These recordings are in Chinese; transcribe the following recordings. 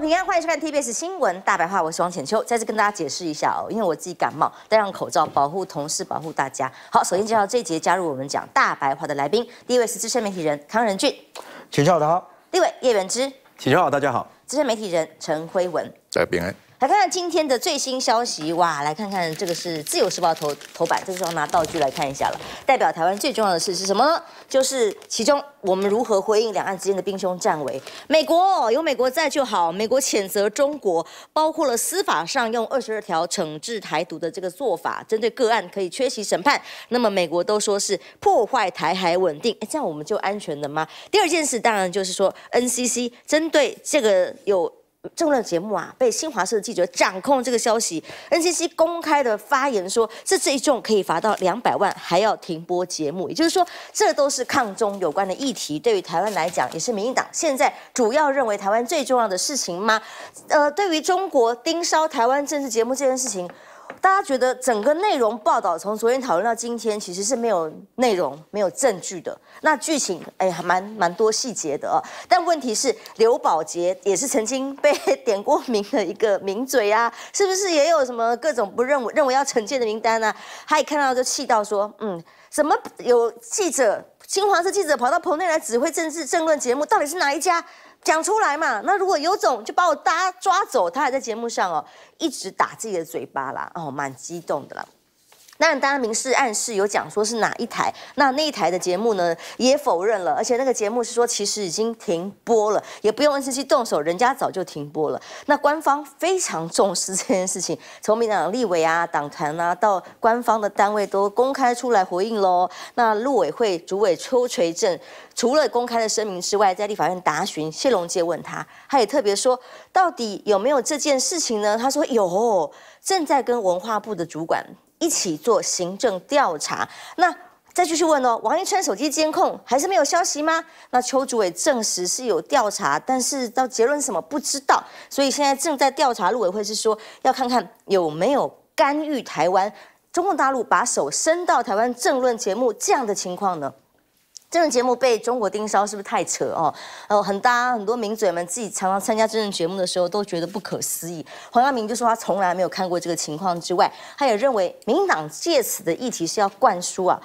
平安，欢迎收看 TBS 新闻大白话，我是王浅秋，再次跟大家解释一下哦，因为我自己感冒，戴上口罩，保护同事，保护大家。好，首先介绍这一节加入我们讲大白话的来宾，第一位是资深媒体人康仁俊，浅秋好，大家好；第一位叶元之，浅秋好，大家好；资深媒体人陈辉文，大家平安。来看看今天的最新消息哇！来看看这个是《自由时报》头头版，这个时候拿道具来看一下了。代表台湾最重要的事是什么呢？就是其中我们如何回应两岸之间的兵凶战危。美国有美国在就好，美国谴责中国，包括了司法上用二十二条惩治台独的这个做法，针对个案可以缺席审判。那么美国都说是破坏台海稳定，哎，这样我们就安全了吗？第二件事当然就是说，NCC 针对这个有。政论节目啊，被新华社记者掌控这个消息，NCC 公开的发言说，这这一众可以罚到两百万，还要停播节目。也就是说，这都是抗中有关的议题。对于台湾来讲，也是民进党现在主要认为台湾最重要的事情吗？呃，对于中国盯梢台湾政治节目这件事情。大家觉得整个内容报道从昨天讨论到今天，其实是没有内容、没有证据的。那剧情哎，还蛮蛮多细节的啊。但问题是，刘保杰也是曾经被点过名的一个名嘴啊，是不是也有什么各种不认为认为要惩戒的名单啊？他一看到就气到说，嗯，怎么有记者，新华社记者跑到棚内来指挥政治政论节目？到底是哪一家？讲出来嘛！那如果有种，就把我搭抓走。他还在节目上哦，一直打自己的嘴巴啦，哦，蛮激动的啦。那当然，明示暗示有讲说是哪一台，那那一台的节目呢也否认了，而且那个节目是说其实已经停播了，也不用 n c 去动手，人家早就停播了。那官方非常重视这件事情，从民党立委啊、党团啊到官方的单位都公开出来回应喽。那陆委会主委邱垂正除了公开的声明之外，在立法院答询谢龙介问他，他也特别说到底有没有这件事情呢？他说有，正在跟文化部的主管。一起做行政调查，那再继续问哦。王一川手机监控还是没有消息吗？那邱主委证实是有调查，但是到结论什么不知道，所以现在正在调查。陆委会是说要看看有没有干预台湾，中共大陆把手伸到台湾政论节目这样的情况呢？这种节目被中国盯梢是不是太扯哦？哦，很大很多名嘴们自己常常参加这种节目的时候都觉得不可思议。黄耀明就说他从来没有看过这个情况，之外他也认为民党借此的议题是要灌输啊。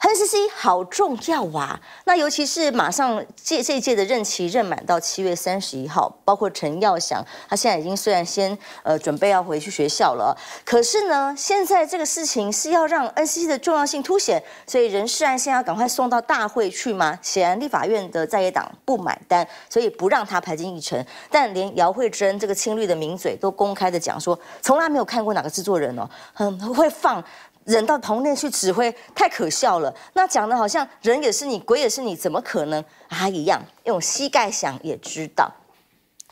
NCC 好重要哇！那尤其是马上借这一届的任期任满到七月三十一号，包括陈耀祥，他现在已经虽然先呃准备要回去学校了，可是呢，现在这个事情是要让 NCC 的重要性凸显，所以人事案现在要赶快送到大会去吗？显然立法院的在野党不买单，所以不让他排进议程。但连姚惠珍这个青绿的名嘴都公开的讲说，从来没有看过哪个制作人哦很会放。人到童内去指挥，太可笑了。那讲的好像人也是你，鬼也是你，怎么可能？啊，一样用膝盖想也知道，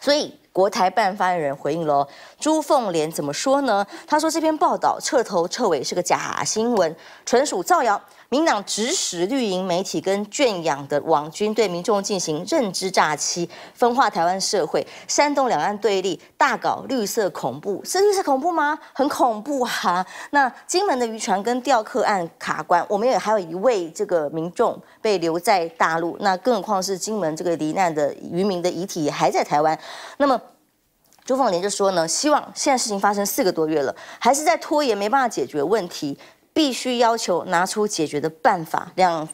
所以。国台办发言人回应了朱凤莲怎么说呢？他说这篇报道彻头彻尾是个假新闻，纯属造谣。民党指使绿营媒体跟圈养的网军对民众进行认知诈欺，分化台湾社会，煽动两岸对立，大搞绿色恐怖。是绿色恐怖吗？很恐怖啊！那金门的渔船跟钓客案卡关，我们也还有一位这个民众被留在大陆，那更何况是金门这个罹难的渔民的遗体还在台湾，那么。朱凤莲就说呢，希望现在事情发生四个多月了，还是在拖延，没办法解决问题，必须要求拿出解决的办法。两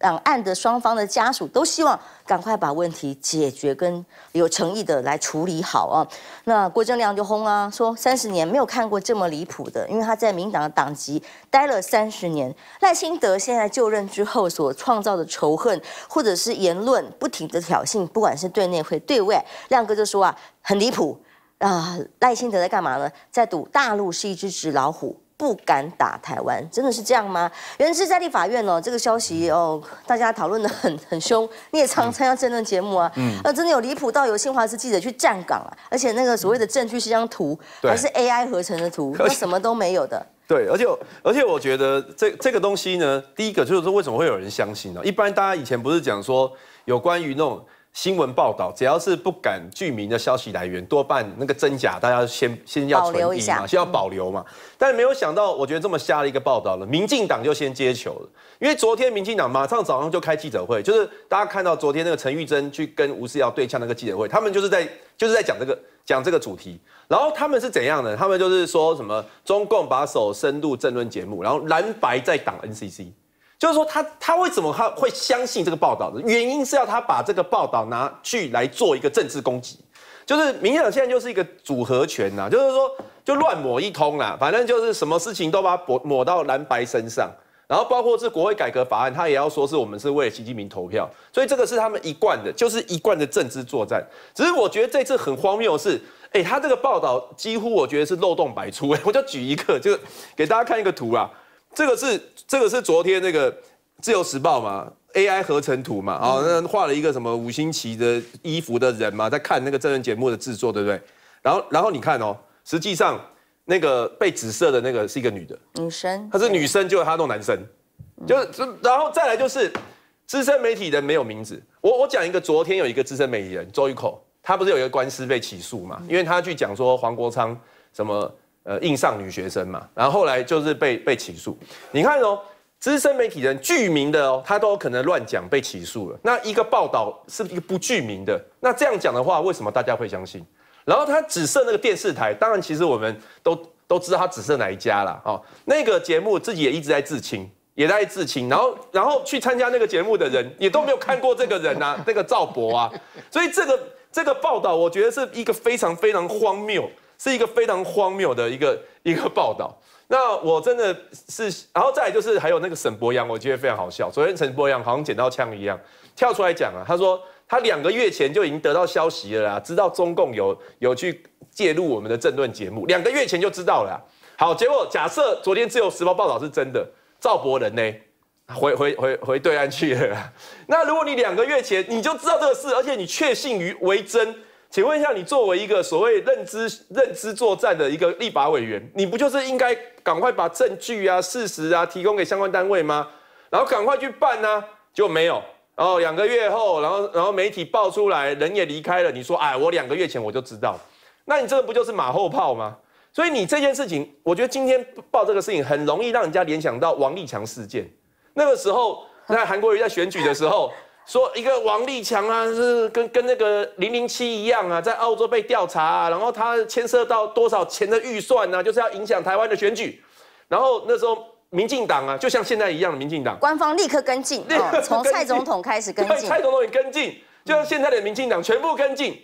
两岸的双方的家属都希望赶快把问题解决，跟有诚意的来处理好啊。那郭正亮就轰啊，说三十年没有看过这么离谱的，因为他在民党的党籍待了三十年。赖清德现在就任之后所创造的仇恨，或者是言论不停的挑衅，不管是对内会对外，亮哥就说啊，很离谱。啊，赖清德在干嘛呢？在赌大陆是一只纸老虎，不敢打台湾，真的是这样吗？原是在立法院哦，这个消息哦，大家讨论的很很凶。你也常参加政论节目啊，嗯，那真的有离谱到有新华社记者去站岗啊，而且那个所谓的证据是张图，还是 AI 合成的图，什么都没有的。对，而且而且我觉得这这个东西呢，第一个就是说为什么会有人相信呢？一般大家以前不是讲说有关于那种。新闻报道只要是不敢具名的消息来源，多半那个真假大家先先要存疑嘛，先要保留嘛。但没有想到，我觉得这么瞎一个报道了，民进党就先接球了。因为昨天民进党马上早上就开记者会，就是大家看到昨天那个陈玉珍去跟吴思瑶对呛那个记者会，他们就是在就是在讲这个讲这个主题。然后他们是怎样呢？他们就是说什么中共把手伸入政论节目，然后蓝白在挡 NCC。就是说他他为什么他会相信这个报道的原因是要他把这个报道拿去来做一个政治攻击，就是民进党现在就是一个组合拳呐，就是说就乱抹一通啦，反正就是什么事情都把它抹抹到蓝白身上，然后包括是国会改革法案，他也要说是我们是为了习近平投票，所以这个是他们一贯的，就是一贯的政治作战。只是我觉得这次很荒谬是，哎，他这个报道几乎我觉得是漏洞百出，哎，我就举一个，就给大家看一个图啊。这个是这个是昨天那个自由时报嘛，AI 合成图嘛，哦，那画了一个什么五星旗的衣服的人嘛，在看那个真人节目的制作，对不对？然后然后你看哦，实际上那个被紫色的那个是一个女的，女生，她是女生，就她弄男生，就是然后再来就是资深媒体人没有名字，我我讲一个，昨天有一个资深媒体人周玉口，她不是有一个官司被起诉嘛，因为她去讲说黄国昌什么。呃，硬上女学生嘛，然后后来就是被被起诉。你看哦，资深媒体人具名的哦，他都可能乱讲被起诉了。那一个报道是一个不具名的，那这样讲的话，为什么大家会相信？然后他只设那个电视台，当然其实我们都都知道他只涉哪一家了。哦，那个节目自己也一直在自清，也在自清。然后然后去参加那个节目的人也都没有看过这个人啊，那个赵博啊。所以这个这个报道，我觉得是一个非常非常荒谬。是一个非常荒谬的一个一个报道。那我真的是，然后再就是还有那个沈博阳，我觉得非常好笑。昨天沈博阳好像剪刀枪一样跳出来讲啊，他说他两个月前就已经得到消息了啦，知道中共有有去介入我们的政论节目，两个月前就知道了。好，结果假设昨天自由时报报道是真的，赵博仁呢回回回回对岸去了。那如果你两个月前你就知道这个事，而且你确信于为真。请问一下，你作为一个所谓认知认知作战的一个立法委员，你不就是应该赶快把证据啊、事实啊提供给相关单位吗？然后赶快去办呢，就没有。然后两个月后，然后然后媒体爆出来，人也离开了。你说，哎，我两个月前我就知道，那你这个不就是马后炮吗？所以你这件事情，我觉得今天报这个事情，很容易让人家联想到王立强事件。那个时候，那韩国瑜在选举的时候。说一个王立强啊，是跟跟那个零零七一样啊，在澳洲被调查，啊，然后他牵涉到多少钱的预算呢？就是要影响台湾的选举，然后那时候民进党啊，就像现在一样的民进党，官方立刻跟进，从蔡总统开始跟进，蔡总统也跟进，就像现在的民进党全部跟进，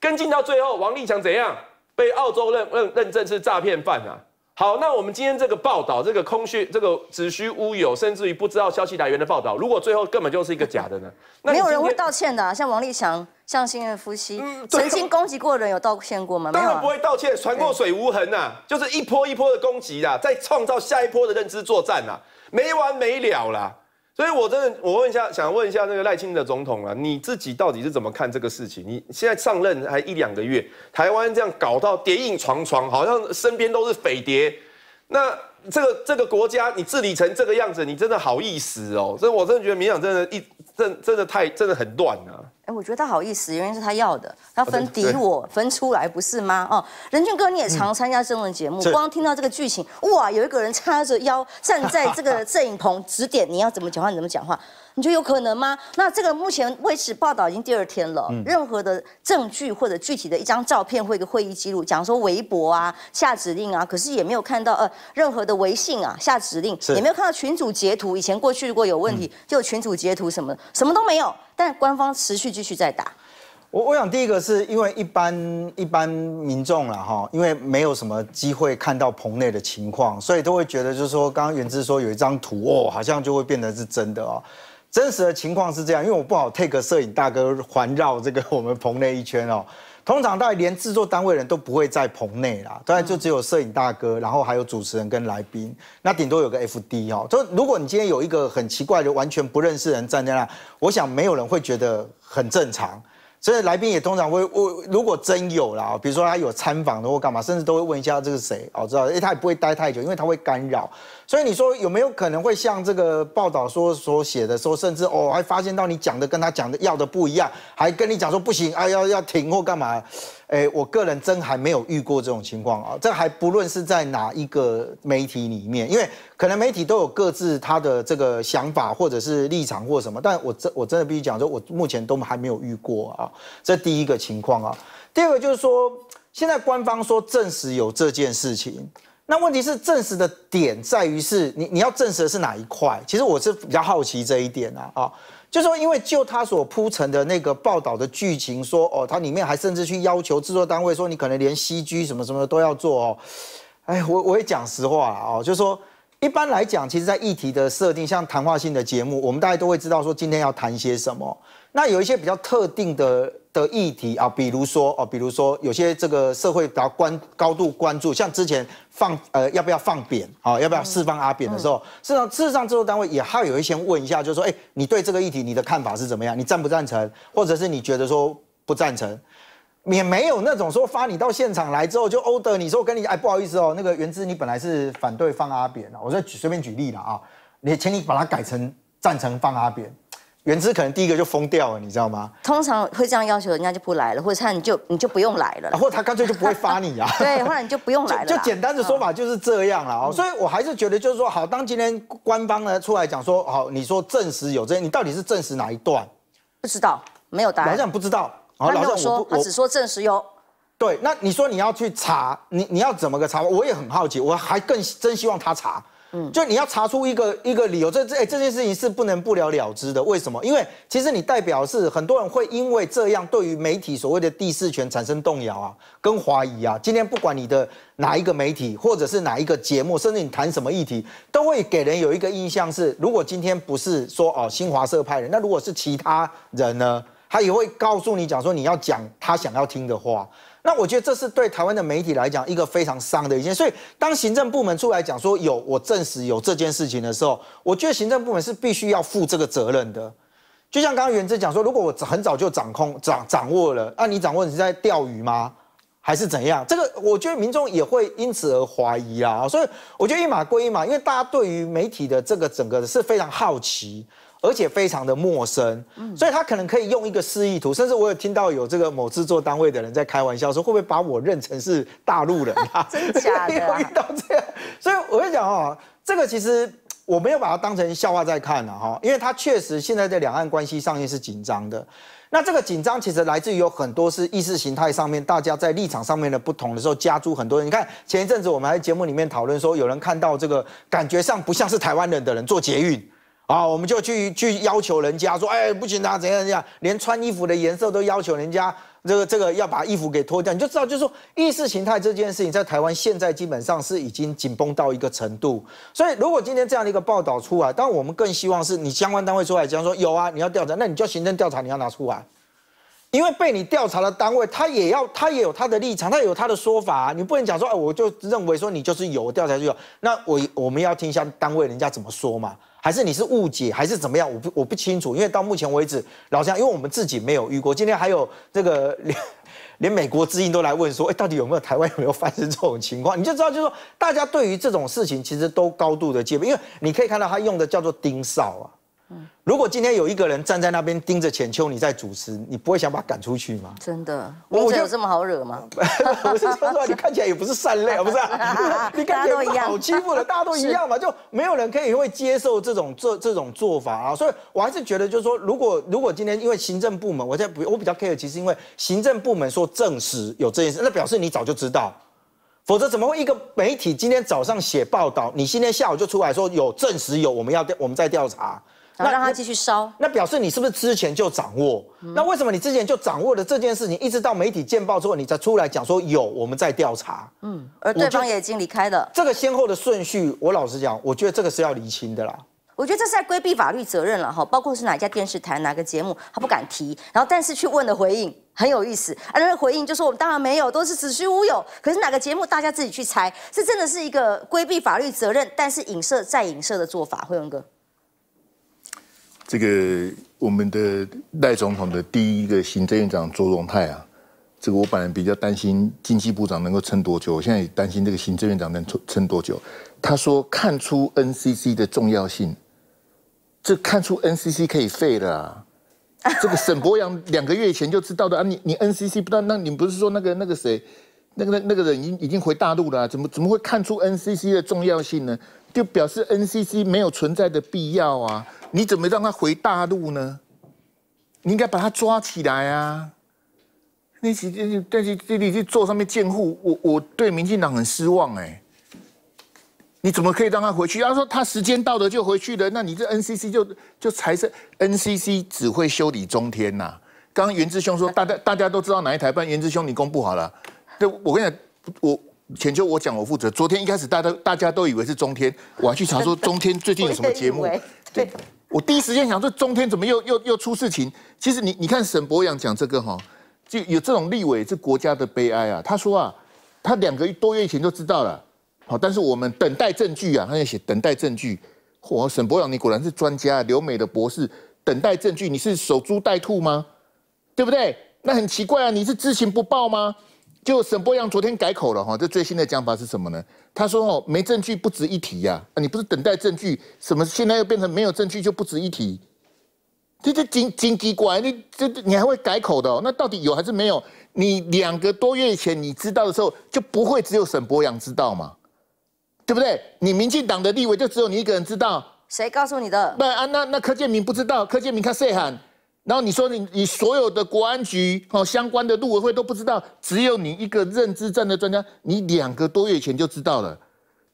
跟进到最后，王立强怎样被澳洲认认认证是诈骗犯啊？好，那我们今天这个报道，这个空虚，这个子虚乌有，甚至于不知道消息来源的报道，如果最后根本就是一个假的呢？没有人会道歉的，像王立强，像新月夫妻，曾经攻击过人有道歉过吗？当然不会道歉，船过水无痕呐，就是一波一波的攻击啦，在创造下一波的认知作战呐，没完没了啦。所以，我真的，我问一下，想问一下那个赖清德总统啊，你自己到底是怎么看这个事情？你现在上任还一两个月，台湾这样搞到谍印床床，好像身边都是匪谍，那这个这个国家你治理成这个样子，你真的好意思哦？所以，我真的觉得民党真的，一真真的太，真的很乱啊。哎，我觉得他好意思，原因是他要的，他分敌我分出来不是吗？哦，任俊哥，你也常参加真人节目，光听到这个剧情，哇，有一个人叉着腰站在这个 摄影棚指点你要怎么讲话，你怎么讲话。你觉得有可能吗？那这个目前为止报道已经第二天了，任何的证据或者具体的一张照片或一个会议记录，讲说微博啊下指令啊，可是也没有看到呃任何的微信啊下指令，也没有看到群主截图。以前过去如果有问题，就有群主截图什么，什么都没有。但官方持续继续在打。我我想第一个是因为一般一般民众了哈，因为没有什么机会看到棚内的情况，所以都会觉得就是说刚刚元之说有一张图哦，好像就会变得是真的哦。真实的情况是这样，因为我不好 take 摄影大哥环绕这个我们棚内一圈哦。通常，到底连制作单位人都不会在棚内啦，当然就只有摄影大哥，然后还有主持人跟来宾，那顶多有个 FD 哦。就如果你今天有一个很奇怪的、完全不认识人站在那，我想没有人会觉得很正常。所以来宾也通常会，我如果真有了，比如说他有参访的或干嘛，甚至都会问一下这是谁，我知道，因为他也不会待太久，因为他会干扰。所以你说有没有可能会像这个报道说所写的说，甚至哦还发现到你讲的跟他讲的要的不一样，还跟你讲说不行啊，要要停或干嘛？哎，我个人真还没有遇过这种情况啊，这还不论是在哪一个媒体里面，因为可能媒体都有各自他的这个想法或者是立场或什么，但我真我真的必须讲说我目前都还没有遇过啊。这第一个情况啊，第二个就是说，现在官方说证实有这件事情，那问题是证实的点在于是你你要证实的是哪一块？其实我是比较好奇这一点啊啊，就说因为就他所铺陈的那个报道的剧情，说哦，他里面还甚至去要求制作单位说，你可能连 CG 什么什么的都要做哦。哎，我我也讲实话啊，就说一般来讲，其实，在议题的设定，像谈话性的节目，我们大家都会知道说今天要谈些什么。那有一些比较特定的的议题啊，比如说哦，比如说有些这个社会比较关高度关注，像之前放呃要不要放扁啊，要不要释放阿扁的时候，事实上事实上制作单位也还有一些问一下，就是说哎，你对这个议题你的看法是怎么样？你赞不赞成？或者是你觉得说不赞成？也没有那种说发你到现场来之后就 order 你说跟你哎不好意思哦，那个原汁你本来是反对放阿扁的，我就举随便举例了啊，你请你把它改成赞成放阿扁。原资可能第一个就疯掉了，你知道吗？通常会这样要求，人家就不来了，或者他你就你就不用来了，或者他干脆就不会 发你啊。对，或者你就不用来了，就简单的说法就是这样了啊。所以我还是觉得就是说，好，当今天官方呢出来讲说，好，你说证实有这些，你到底是证实哪一段？不知道，没有答案。老郑不知道，然他老有说，他只说证实有。对，那你说你要去查，你你要怎么个查我也很好奇，我还更真希望他查。嗯，就你要查出一个一个理由，这这哎这件事情是不能不了了之的。为什么？因为其实你代表是很多人会因为这样对于媒体所谓的第四权产生动摇啊，跟怀疑啊。今天不管你的哪一个媒体，或者是哪一个节目，甚至你谈什么议题，都会给人有一个印象是，如果今天不是说哦新华社派人，那如果是其他人呢，他也会告诉你讲说你要讲他想要听的话。那我觉得这是对台湾的媒体来讲一个非常伤的一件，所以当行政部门出来讲说有我证实有这件事情的时候，我觉得行政部门是必须要负这个责任的。就像刚刚元珍讲说，如果我很早就掌控、掌掌握了，那你掌握你在钓鱼吗？还是怎样？这个我觉得民众也会因此而怀疑啊。所以我觉得一码归一码，因为大家对于媒体的这个整个是非常好奇。而且非常的陌生，所以他可能可以用一个示意图，甚至我有听到有这个某制作单位的人在开玩笑说，会不会把我认成是大陆人啊？真的会 到这样，所以我你讲哦，这个其实我没有把它当成笑话在看了哈，因为他确实现在在两岸关系上面是紧张的，那这个紧张其实来自于有很多是意识形态上面大家在立场上面的不同的时候，加诸很多人。你看前一阵子我们还节目里面讨论说，有人看到这个感觉上不像是台湾人的人做捷运。啊，我们就去去要求人家说，哎，不行啊，怎样怎样，连穿衣服的颜色都要求人家，这个这个要把衣服给脱掉，你就知道，就是说意识形态这件事情，在台湾现在基本上是已经紧绷到一个程度。所以，如果今天这样的一个报道出来，但我们更希望是你相关单位出来讲说，有啊，你要调查，那你就行政调查，你要拿出来。因为被你调查的单位，他也要，他也有他的立场，他有他的说法，你不能讲说，哎，我就认为说你就是有调查就有，那我我们要听一下单位人家怎么说嘛？还是你是误解，还是怎么样？我不我不清楚，因为到目前为止，老乡，因为我们自己没有遇过，今天还有这个 连连美国之音都来问说，哎，到底有没有台湾有没有发生这种情况？你就知道，就是说大家对于这种事情其实都高度的戒备，因为你可以看到他用的叫做盯梢啊。如果今天有一个人站在那边盯着浅秋你在主持，你不会想把他赶出去吗？真的，我就这么好惹吗？不 是，说你看起来也不是善类，不是？大家都一样，好欺负的，大家都一样嘛，就没有人可以会接受这种这这种做法啊。所以我还是觉得，就是说，如果如果今天因为行政部门，我在不，我比较 care，其实因为行政部门说证实有这件事，那表示你早就知道，否则怎么会一个媒体今天早上写报道，你今天下午就出来说有证实有，我们要我们在调查。那让他继续烧，那表示你是不是之前就掌握？那为什么你之前就掌握了这件事情，一直到媒体见报之后，你才出来讲说有，我们在调查。嗯，而对方也已经离开了。这个先后的顺序，我老实讲，我觉得这个是要厘清的啦。我觉得这是在规避法律责任了哈，包括是哪家电视台、哪个节目，他不敢提。然后，但是去问的回应很有意思啊，那个回应就说我们当然没有，都是子虚乌有。可是哪个节目，大家自己去猜，这真的是一个规避法律责任，但是影射再影射的做法，会文哥。这个我们的赖总统的第一个行政院长周荣泰啊，这个我本来比较担心经济部长能够撑多久，我现在也担心这个行政院长能撑撑多久。他说看出 NCC 的重要性，这看出 NCC 可以废了啊！这个沈博阳两个月前就知道的啊，你你 NCC 不知道？那你不是说那个那个谁，那个那那个人已经已经回大陆了，怎么怎么会看出 NCC 的重要性呢？就表示 NCC 没有存在的必要啊！你怎么让他回大陆呢？你应该把他抓起来啊！你去、你、你、你坐上面监护，我、我对民进党很失望哎！你怎么可以让他回去？他说他时间到了就回去了，那你这 NCC 就、就才是 NCC 只会修理中天呐！刚刚袁志雄说，大家大家都知道哪一台办，袁志雄你公布好了。对，我跟你讲，我。前就我讲我负责，昨天一开始大家大家都以为是中天，我还去查说中天最近有什么节目。对，我第一时间想说中天怎么又又又出事情？其实你你看沈博洋讲这个哈，就有这种立委是国家的悲哀啊。他说啊，他两个多月以前就知道了，好，但是我们等待证据啊，他在写等待证据。我沈博洋，你果然是专家，留美的博士，等待证据你是守株待兔吗？对不对？那很奇怪啊，你是知情不报吗？就沈波阳昨天改口了哈，这最新的讲法是什么呢？他说哦，没证据不值一提呀。啊，你不是等待证据，什么现在又变成没有证据就不值一提？这这惊惊奇怪，你这你还会改口的？那到底有还是没有？你两个多月前你知道的时候，就不会只有沈博阳知道嘛？对不对？你民进党的立委就只有你一个人知道？谁告诉你的？对啊，那那柯建明不知道，柯建明看谁喊？然后你说你你所有的国安局哦相关的陆委会都不知道，只有你一个认知症的专家，你两个多月前就知道了。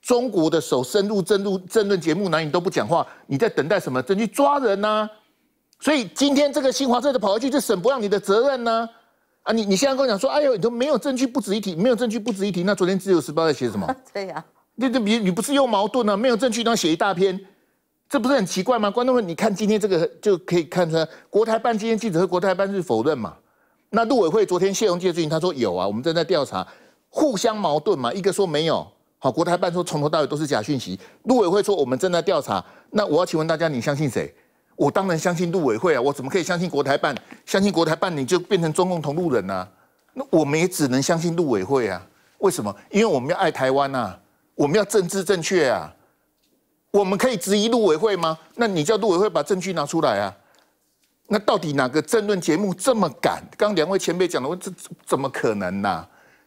中国的手深入政路政论节目，哪里都不讲话，你在等待什么？证去抓人呢？所以今天这个新华社的跑过去就省不让你的责任呢？啊，你你现在跟我讲说，哎呦，你都没有证据，不值一提，没有证据，不值一提。那昨天自由时报在写什么？对呀，那那比你不是又矛盾了？没有证据，你要写一大篇。这不是很奇怪吗？观众们，你看今天这个就可以看出，国台办今天记者和国台办是否认嘛？那陆委会昨天谢容基最近他说有啊，我们正在调查，互相矛盾嘛。一个说没有，好，国台办说从头到尾都是假讯息，陆委会说我们正在调查。那我要请问大家，你相信谁？我当然相信陆委会啊，我怎么可以相信国台办？相信国台办你就变成中共同路人啊？那我们也只能相信陆委会啊？为什么？因为我们要爱台湾呐，我们要政治正确啊。我们可以质疑陆委会吗？那你叫陆委会把证据拿出来啊！那到底哪个争论节目这么敢？刚两位前辈讲的，我怎怎么可能呢？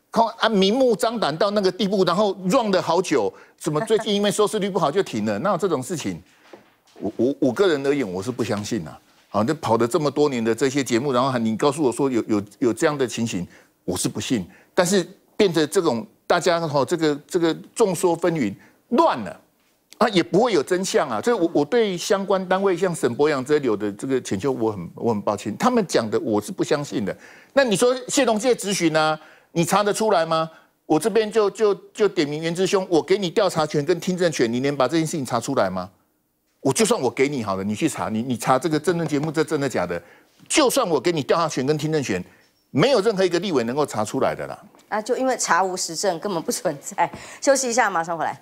靠啊，明目张胆到那个地步，然后 run 的好久，怎么最近因为收视率不好就停了？那这种事情，我我我个人而言，我是不相信啊！啊，那跑了这么多年的这些节目，然后你告诉我说有有有这样的情形，我是不信。但是变得这种大家哈，这个这个众说纷纭，乱了。啊，也不会有真相啊！这我我对相关单位，像沈博阳哲流的这个请求，我很我很抱歉，他们讲的我是不相信的。那你说谢龙介咨询啊，你查得出来吗？我这边就就就点名袁志兄，我给你调查权跟听证权，你能把这件事情查出来吗？我就算我给你好了，你去查，你你查这个证论节目，这真的假的？就算我给你调查权跟听证权，没有任何一个立委能够查出来的啦。啊，就因为查无实证，根本不存在。休息一下，马上回来。